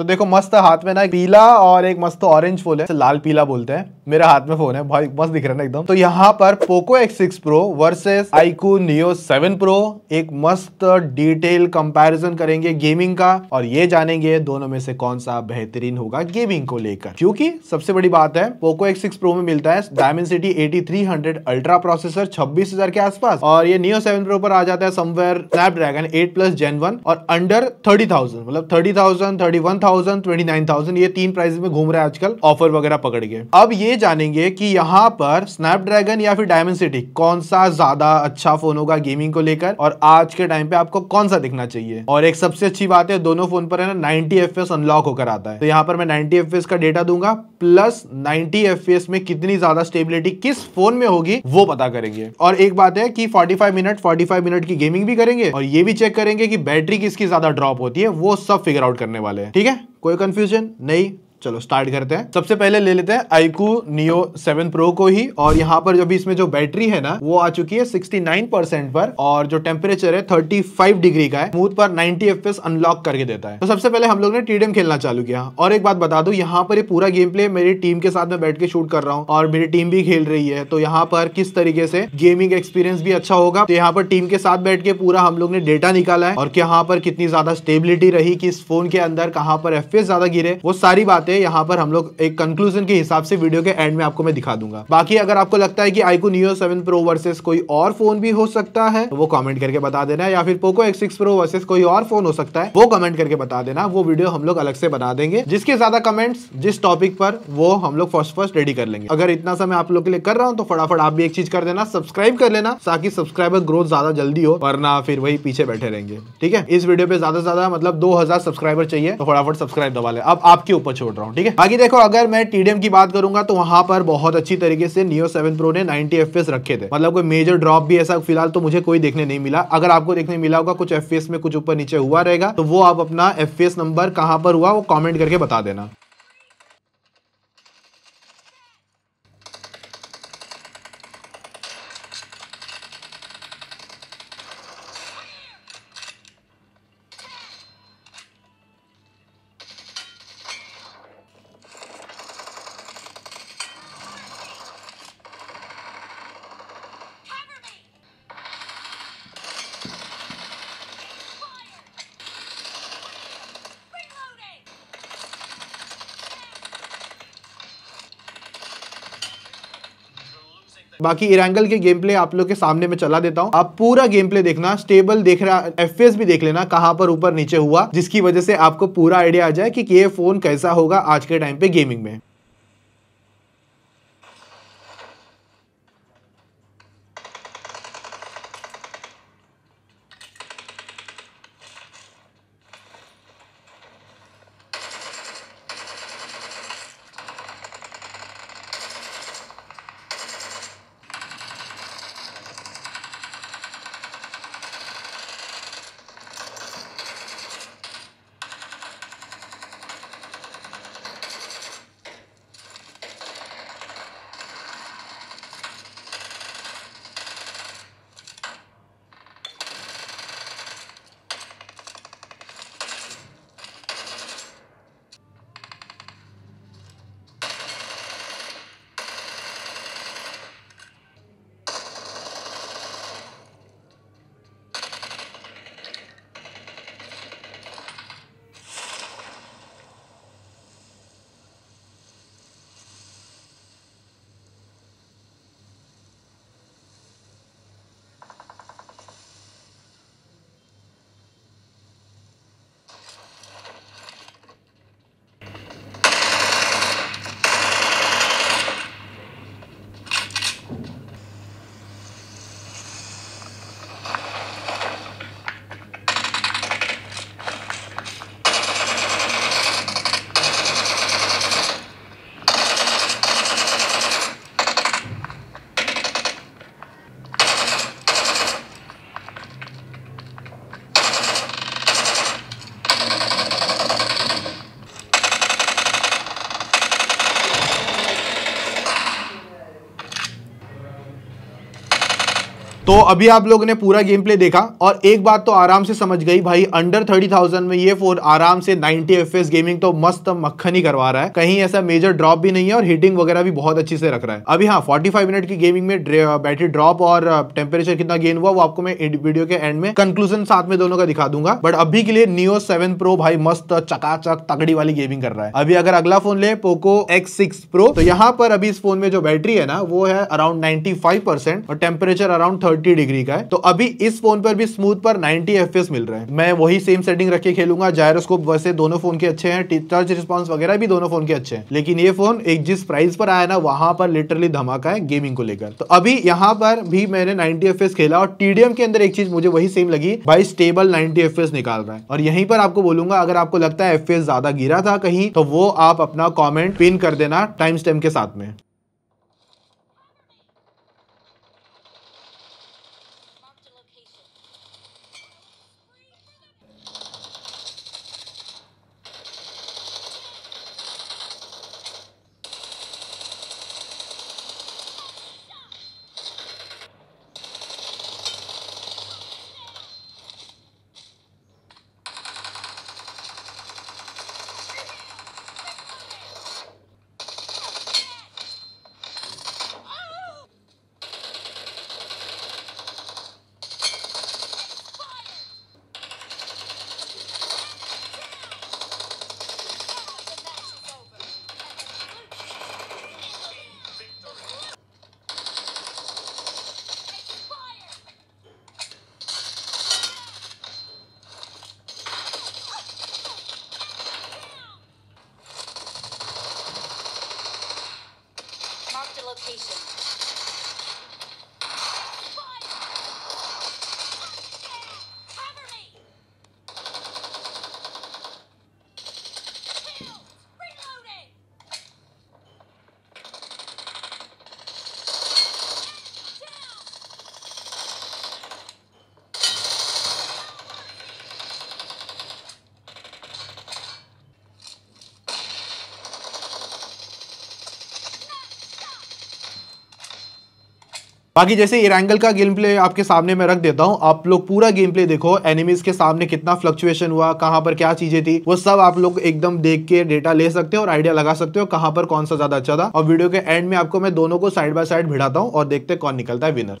तो देखो मस्त हाथ में ना एक पीला और एक मस्त ऑरेंज फूल है लाल पीला बोलते हैं मेरे हाथ में फोन है भाई बस दिख रहा है ना एकदम तो यहाँ पर Poco X six pro versus iQOO Neo seven pro एक मस्त डिटेल कंपैरिजन करेंगे गेमिंग का और ये जानेंगे दोनों में से कौन सा बेहतरीन होगा गेमिंग को लेकर क्योंकि सबसे बड़ी बात है पोको एक्स सिक्स प्रो में मिलता है Dimensity eighty three hundred ultra processor छब्बीस हजार के आसपास और ये नियो सेवन प्रो पर आ जाता है somewhere Snapdragon eight plus Gen one और अंडर थर्टी थाउजेंड मतलब thirty thousand thirty one thousand twenty nine thousand ये तीन प्राइस में घूम रहा है आजकल ऑफर वगैरह पकड़ के अब ये जानेंगे कि यहाँ पर स्नैपड्रैगन या फिर डायमेंसिटी कौन सा ज्यादा अच्छा फोन होगा गेमिंग को लेकर और आज के टाइम पे आपको कौन सा दिखना चाहिए और एक सबसे अच्छी बात है दोनों फोन पर है ना 90 एफ अनलॉक होकर आता है तो यहाँ पर मैं 90 एफ का डेटा दूंगा प्लस 90 एफ में कितनी ज्यादा स्टेबिलिटी किस फोन में होगी वो पता करेंगे और एक बात है कि फाइव मिनट फाइव मिनट की गेमिंग भी करेंगे और ये भी चेक करेंगे कि बैटरी किसकी ज्यादा ड्रॉप होती है वो सब फिगर आउट करने वाले हैं ठीक है कोई कंफ्यूजन नहीं चलो स्टार्ट करते हैं सबसे पहले ले लेते हैं आईकू नियो 7 प्रो को ही और यहाँ पर भी इसमें जो बैटरी है ना वो आ चुकी है 69 परसेंट पर और जो टेम्परेचर है 35 डिग्री का है स्मूथ पर 90 एफ अनलॉक करके देता है तो सबसे पहले हम लोग ने टीडीएम खेलना चालू किया और एक बात बता दू यहाँ पर ये पूरा गेम प्ले मेरी टीम के साथ में बैठ के शूट कर रहा हूँ और मेरी टीम भी खेल रही है तो यहाँ पर किस तरीके से गेमिंग एक्सपीरियंस भी अच्छा होगा तो यहाँ पर टीम के साथ बैठ के पूरा हम लोग ने डेटा निकाला है और यहाँ पर कितनी ज्यादा स्टेबिलिटी रही किस फोन के अंदर कहाँ पर एफ ज्यादा गिरे वो सारी बातें बातें यहाँ पर हम लोग एक कंक्लूजन के हिसाब से वीडियो के एंड में आपको मैं दिखा दूंगा बाकी अगर आपको लगता है कि iQOO Neo seven pro versus कोई और फोन भी हो सकता है तो वो कमेंट करके बता देना या फिर Poco X six pro versus कोई और फोन हो सकता है वो कमेंट करके बता देना वो वीडियो हम लोग अलग से बना देंगे जिसके ज्यादा कमेंट्स जिस टॉपिक पर वो हम लोग फर्स्ट फर्स्ट रेडी कर लेंगे अगर इतना समय आप लोग के लिए कर रहा हूँ तो फटाफट आप भी एक चीज कर देना सब्सक्राइब कर लेना ताकि सब्सक्राइबर ग्रोथ ज्यादा जल्दी हो वरना फिर वही पीछे बैठे रहेंगे ठीक है इस वीडियो पे ज्यादा से ज्यादा मतलब दो सब्सक्राइबर चाहिए तो फटाफट सब्सक्राइब दबा ले अब आपके ऊपर छोड़ रहा हूँ ठीक है बाकी देखो अगर मैं टीडीएम की बात करूंगा तो वहां पर बहुत अच्छी तरीके से नियो सेवन प्रो ने नाइनटी एफ रखे थे मतलब कोई मेजर ड्रॉप भी ऐसा फिलहाल तो मुझे कोई देखने नहीं मिला अगर आपको देखने मिला होगा कुछ एफ में कुछ ऊपर नीचे हुआ रहेगा तो वो आप अपना एफ नंबर कहाँ पर हुआ वो कॉमेंट करके बता देना बाकी इरांगल के गेम प्ले आप लोग के सामने में चला देता हूँ आप पूरा गेम प्ले देखना स्टेबल देख रहा एफ भी देख लेना कहाँ पर ऊपर नीचे हुआ जिसकी वजह से आपको पूरा आइडिया आ जाए कि ये फोन कैसा होगा आज के टाइम पे गेमिंग में तो अभी आप लोगों ने पूरा गेम प्ले देखा और एक बात तो आराम से समझ गई भाई अंडर थर्टी थाउजेंड में ये फोन आराम से 90 एफ गेमिंग तो मस्त मक्खन ही करवा रहा है कहीं ऐसा मेजर ड्रॉप भी नहीं है और हीटिंग वगैरह भी बहुत अच्छी से रख रहा है अभी हाँ 45 मिनट की गेमिंग में बैटरी ड्रॉप और टेम्परेचर कितना गेन हुआ वो आपको मैं वीडियो के एंड में कंक्लूजन साथ में दोनों का दिखा दूंगा बट अभी के लिए न्यो सेवन प्रो भाई मस्त चकाचक तगड़ी वाली गेमिंग कर रहा है अभी अगर अगला फोन ले पोको एक्स सिक्स प्रो तो यहाँ पर अभी इस फोन में जो बैटरी है ना वो है अराउंड नाइन्टी और टेम्परेचर अराउंड थर्टी 150 डिग्री का है तो अभी इस फोन पर भी स्मूथ पर 90 एफ मिल रहा है मैं वही सेम सेटिंग रखे खेलूंगा जायरोस्कोप वैसे दोनों फोन के अच्छे हैं टर्च रिस्पॉन्स वगैरह भी दोनों फोन के अच्छे हैं लेकिन ये फोन एक जिस प्राइस पर आया ना वहां पर लिटरली धमाका है गेमिंग को लेकर तो अभी यहाँ पर भी मैंने नाइनटी एफ खेला और टीडीएम के अंदर एक चीज मुझे वही सेम लगी भाई स्टेबल नाइनटी एफ निकाल रहा है और यहीं पर आपको बोलूंगा अगर आपको लगता है एफ ज्यादा गिरा था कहीं तो वो आप अपना कॉमेंट पिन कर देना टाइम स्टेम के साथ में बाकी जैसे इरेंगल का गेम प्ले आपके सामने मैं रख देता हूँ आप लोग पूरा गेम प्ले देखो एनिमीज के सामने कितना फ्लक्चुएशन हुआ कहाँ पर क्या चीजें थी वो सब आप लोग एकदम देख के डेटा ले सकते हो और आइडिया लगा सकते हो कहाँ पर कौन सा ज्यादा अच्छा था और वीडियो के एंड में आपको मैं दोनों को साइड बाय साइड भिड़ाता हूँ और देखते कौन निकलता है विनर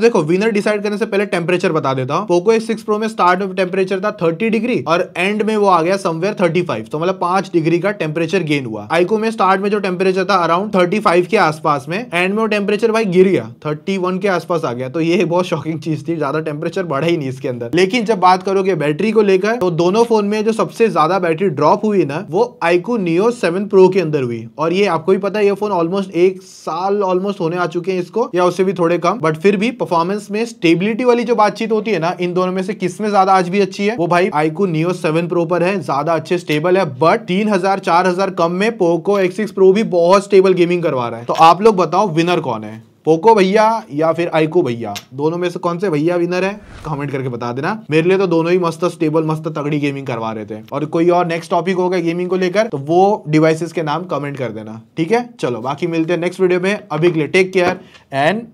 देखो विनर डिसाइड करने से पहले टेम्परेचर बता देता हूँ पोको एस सिक्स प्रो में स्टार्ट ऑफ टेम्परेचर था थर्टी डिग्री और एंड में वो आ गया समवेयर थर्टी फाइव तो मतलब पांच डिग्री का टेम्परेचर गेन हुआ आईको में स्टार्ट में जो टेम्परेचर था अराउंड थर्टी फाइव के आसपास में एंड में वो टेम्परेचर भाई गिर गया थर्टी वन के आसपास आ गया तो ये बहुत शॉकिंग चीज थी ज्यादा टेम्परेचर बढ़ा ही नहीं इसके अंदर लेकिन जब बात करोगे बैटरी को लेकर तो दोनों फोन में जो सबसे ज्यादा बैटरी ड्रॉप हुई ना वो आईको नियो सेवन प्रो के अंदर हुई और ये आपको भी पता है ये फोन ऑलमोस्ट एक साल ऑलमोस्ट होने आ चुके हैं इसको या उससे भी थोड़े कम बट फिर भी परफॉर्मेंस में स्टेबिलिटी वाली जो बातचीत होती है ना इन दोनों में से किस में ज्यादा आज भी अच्छी है वो भाई आईकू नियो सेवन प्रो पर है ज्यादा अच्छे स्टेबल है बट तीन हजार चार हजार कम में पोको एक्स सिक्स प्रो भी बहुत स्टेबल गेमिंग करवा रहा है तो आप लोग बताओ विनर कौन है पोको भैया या फिर आईको भैया दोनों में से कौन से भैया विनर है कमेंट करके बता देना मेरे लिए तो दोनों ही मस्त स्टेबल मस्त तगड़ी गेमिंग करवा रहे थे और कोई और नेक्स्ट टॉपिक होगा गेमिंग को लेकर तो वो डिवाइसेस के नाम कमेंट कर देना ठीक है चलो बाकी मिलते हैं नेक्स्ट वीडियो में अभी के लिए take care and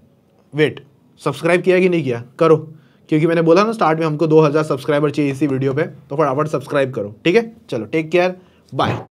wait subscribe किया कि नहीं किया करो क्योंकि मैंने बोला ना स्टार्ट में हमको 2000 सब्सक्राइबर चाहिए इसी वीडियो पे तो फटाफट सब्सक्राइब करो ठीक है चलो टेक केयर बाय